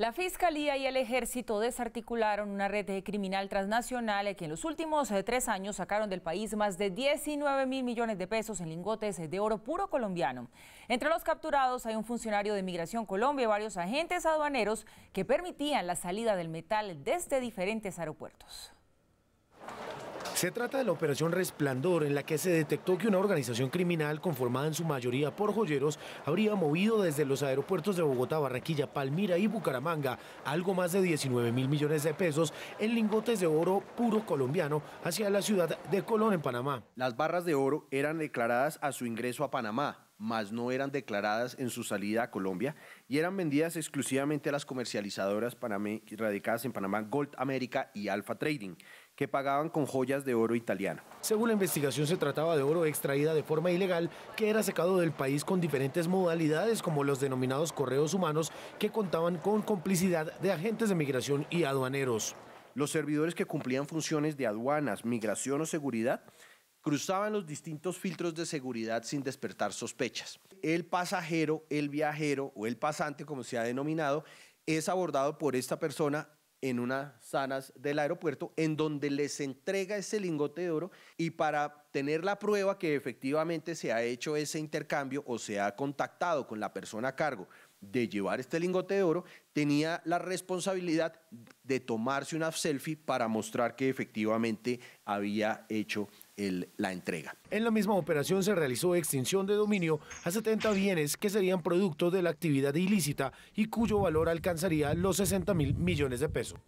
La Fiscalía y el Ejército desarticularon una red de criminal transnacional que en los últimos eh, tres años sacaron del país más de 19 mil millones de pesos en lingotes eh, de oro puro colombiano. Entre los capturados hay un funcionario de Migración Colombia y varios agentes aduaneros que permitían la salida del metal desde diferentes aeropuertos. Se trata de la Operación Resplandor, en la que se detectó que una organización criminal conformada en su mayoría por joyeros habría movido desde los aeropuertos de Bogotá, Barranquilla, Palmira y Bucaramanga algo más de 19 mil millones de pesos en lingotes de oro puro colombiano hacia la ciudad de Colón, en Panamá. Las barras de oro eran declaradas a su ingreso a Panamá mas no eran declaradas en su salida a Colombia y eran vendidas exclusivamente a las comercializadoras radicadas en Panamá, Gold America y Alpha Trading, que pagaban con joyas de oro italiana. Según la investigación, se trataba de oro extraída de forma ilegal que era sacado del país con diferentes modalidades, como los denominados correos humanos, que contaban con complicidad de agentes de migración y aduaneros. Los servidores que cumplían funciones de aduanas, migración o seguridad cruzaban los distintos filtros de seguridad sin despertar sospechas. El pasajero, el viajero o el pasante, como se ha denominado, es abordado por esta persona en unas sanas del aeropuerto, en donde les entrega ese lingote de oro y para tener la prueba que efectivamente se ha hecho ese intercambio o se ha contactado con la persona a cargo de llevar este lingote de oro, tenía la responsabilidad de tomarse una selfie para mostrar que efectivamente había hecho la entrega. En la misma operación se realizó extinción de dominio a 70 bienes que serían producto de la actividad ilícita y cuyo valor alcanzaría los 60 mil millones de pesos.